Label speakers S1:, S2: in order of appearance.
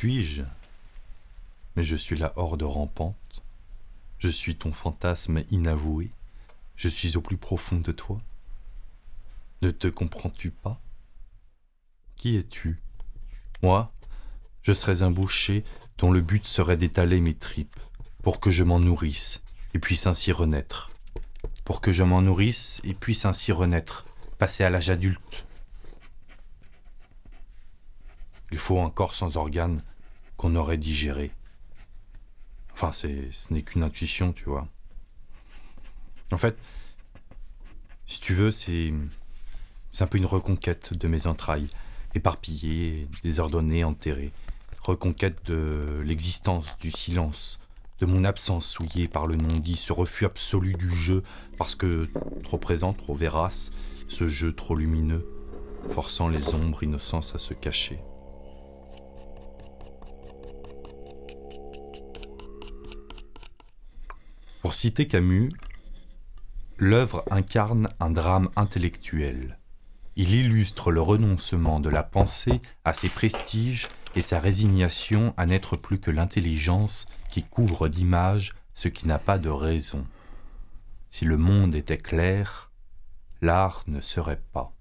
S1: suis-je Mais je suis la horde rampante. Je suis ton fantasme inavoué. Je suis au plus profond de toi. Ne te comprends-tu pas Qui es-tu Moi, je serais un boucher dont le but serait d'étaler mes tripes, pour que je m'en nourrisse et puisse ainsi renaître. Pour que je m'en nourrisse et puisse ainsi renaître, passer à l'âge adulte, il faut un corps sans organes qu'on aurait digéré. Enfin, ce n'est qu'une intuition, tu vois. En fait, si tu veux, c'est, c'est un peu une reconquête de mes entrailles, éparpillées, désordonnées, enterrées. Reconquête de l'existence, du silence, de mon absence souillée par le non-dit, ce refus absolu du jeu, parce que trop présent, trop vérace, ce jeu trop lumineux, forçant les ombres innocentes à se cacher. Pour citer Camus, l'œuvre incarne un drame intellectuel. Il illustre le renoncement de la pensée à ses prestiges et sa résignation à n'être plus que l'intelligence qui couvre d'images ce qui n'a pas de raison. Si le monde était clair, l'art ne serait pas.